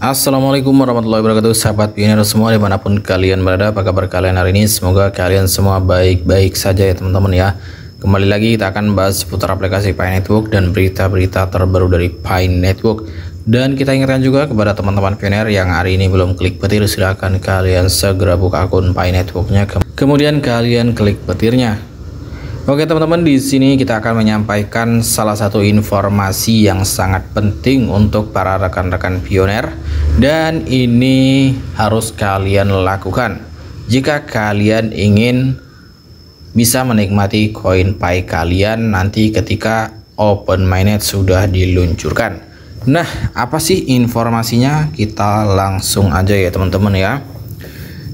Assalamualaikum warahmatullahi wabarakatuh sahabat pioner semua dimanapun kalian berada apa kabar kalian hari ini semoga kalian semua baik-baik saja ya teman-teman ya kembali lagi kita akan bahas seputar aplikasi Pine Network dan berita-berita terbaru dari Pine Network dan kita ingatkan juga kepada teman-teman pioneer yang hari ini belum klik petir silahkan kalian segera buka akun Pine Networknya kemudian kalian klik petirnya Oke teman-teman di sini kita akan menyampaikan salah satu informasi yang sangat penting untuk para rekan-rekan pioner dan ini harus kalian lakukan jika kalian ingin bisa menikmati koin pai kalian nanti ketika open mainnet sudah diluncurkan. Nah apa sih informasinya kita langsung aja ya teman-teman ya.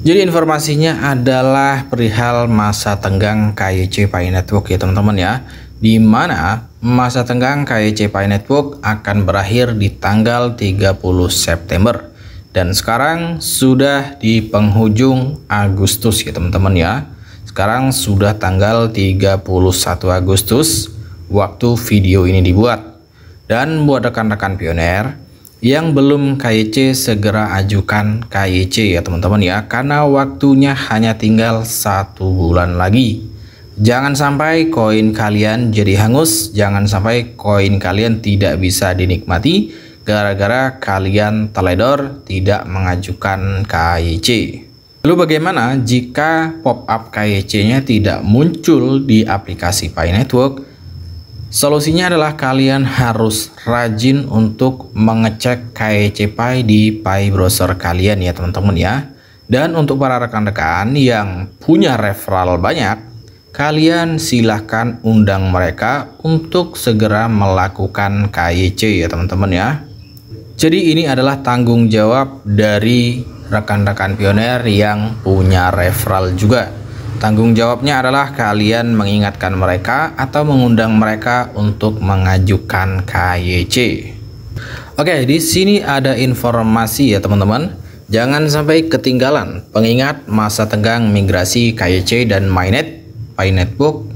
Jadi informasinya adalah perihal masa tenggang KYC Pay Network ya teman-teman ya. Di mana masa tenggang KYC Pay Network akan berakhir di tanggal 30 September. Dan sekarang sudah di penghujung Agustus ya teman-teman ya. Sekarang sudah tanggal 31 Agustus waktu video ini dibuat. Dan buat rekan-rekan pioner, yang belum KIC segera ajukan KIC ya teman-teman ya karena waktunya hanya tinggal satu bulan lagi. Jangan sampai koin kalian jadi hangus, jangan sampai koin kalian tidak bisa dinikmati gara-gara kalian teledor tidak mengajukan KIC. Lalu bagaimana jika pop-up KYC-nya tidak muncul di aplikasi Pi Network Solusinya adalah kalian harus rajin untuk mengecek KEC Pi di Pi browser kalian ya teman-teman ya. Dan untuk para rekan-rekan yang punya referral banyak, kalian silahkan undang mereka untuk segera melakukan KYC e ya teman-teman ya. Jadi ini adalah tanggung jawab dari rekan-rekan pioner yang punya referral juga. Tanggung jawabnya adalah kalian mengingatkan mereka atau mengundang mereka untuk mengajukan KYC. Oke, di sini ada informasi ya teman-teman. Jangan sampai ketinggalan pengingat masa tenggang migrasi KYC dan MyNet, MyNetbook.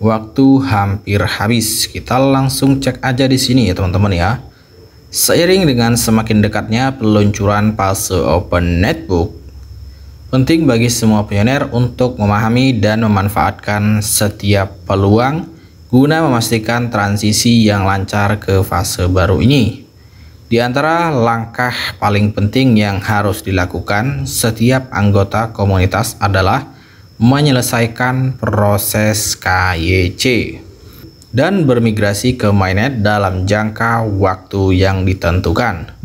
Waktu hampir habis. Kita langsung cek aja di sini ya teman-teman ya. Seiring dengan semakin dekatnya peluncuran fase Open Netbook Penting bagi semua pioner untuk memahami dan memanfaatkan setiap peluang guna memastikan transisi yang lancar ke fase baru ini. Di antara langkah paling penting yang harus dilakukan setiap anggota komunitas adalah menyelesaikan proses KYC dan bermigrasi ke mainnet dalam jangka waktu yang ditentukan.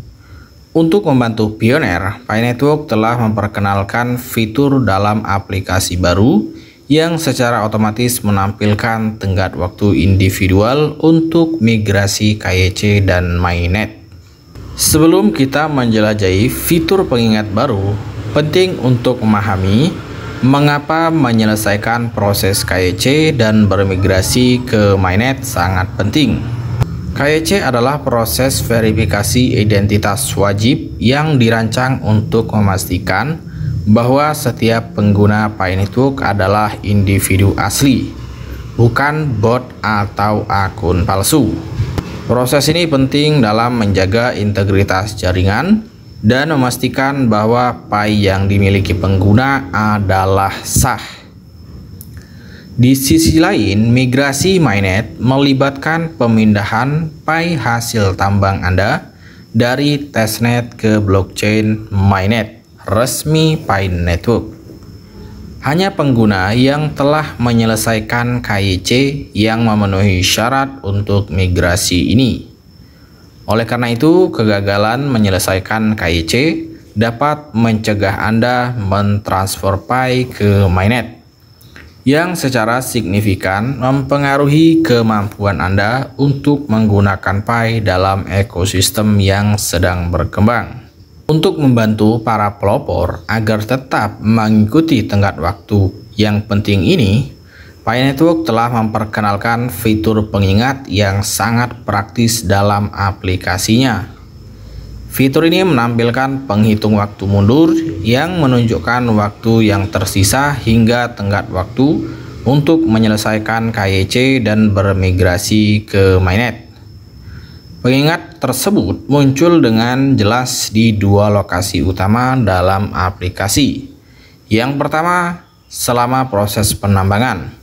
Untuk membantu pioner, Pi Network telah memperkenalkan fitur dalam aplikasi baru yang secara otomatis menampilkan tenggat waktu individual untuk migrasi KYC dan MyNet. Sebelum kita menjelajahi fitur pengingat baru, penting untuk memahami mengapa menyelesaikan proses KYC dan bermigrasi ke MyNet sangat penting. KYC e adalah proses verifikasi identitas wajib yang dirancang untuk memastikan bahwa setiap pengguna Network adalah individu asli, bukan bot atau akun palsu. Proses ini penting dalam menjaga integritas jaringan dan memastikan bahwa PI yang dimiliki pengguna adalah sah. Di sisi lain, migrasi mainnet melibatkan pemindahan pai hasil tambang Anda dari testnet ke blockchain mainnet resmi Pi Network. Hanya pengguna yang telah menyelesaikan KYC yang memenuhi syarat untuk migrasi ini. Oleh karena itu, kegagalan menyelesaikan KYC dapat mencegah Anda mentransfer Pi ke mainnet yang secara signifikan mempengaruhi kemampuan Anda untuk menggunakan Pi dalam ekosistem yang sedang berkembang. Untuk membantu para pelopor agar tetap mengikuti tenggat waktu yang penting ini, Pi Network telah memperkenalkan fitur pengingat yang sangat praktis dalam aplikasinya. Fitur ini menampilkan penghitung waktu mundur yang menunjukkan waktu yang tersisa hingga tenggat waktu untuk menyelesaikan KYC dan bermigrasi ke mainnet. Pengingat tersebut muncul dengan jelas di dua lokasi utama dalam aplikasi. Yang pertama, selama proses penambangan.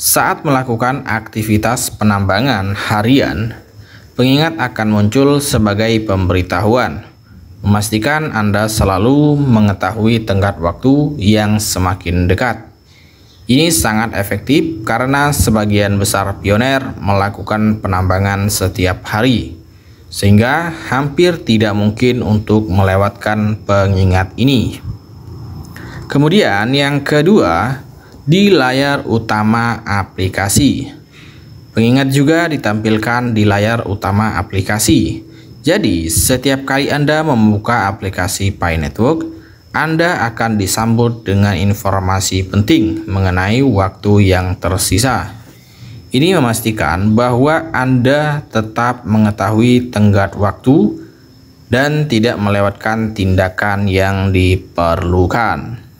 Saat melakukan aktivitas penambangan harian, pengingat akan muncul sebagai pemberitahuan. Memastikan Anda selalu mengetahui tenggat waktu yang semakin dekat. Ini sangat efektif karena sebagian besar pioner melakukan penambangan setiap hari, sehingga hampir tidak mungkin untuk melewatkan pengingat ini. Kemudian, yang kedua, di layar utama aplikasi. Pengingat juga ditampilkan di layar utama aplikasi. Jadi, setiap kali Anda membuka aplikasi Pi Network, Anda akan disambut dengan informasi penting mengenai waktu yang tersisa. Ini memastikan bahwa Anda tetap mengetahui tenggat waktu dan tidak melewatkan tindakan yang diperlukan.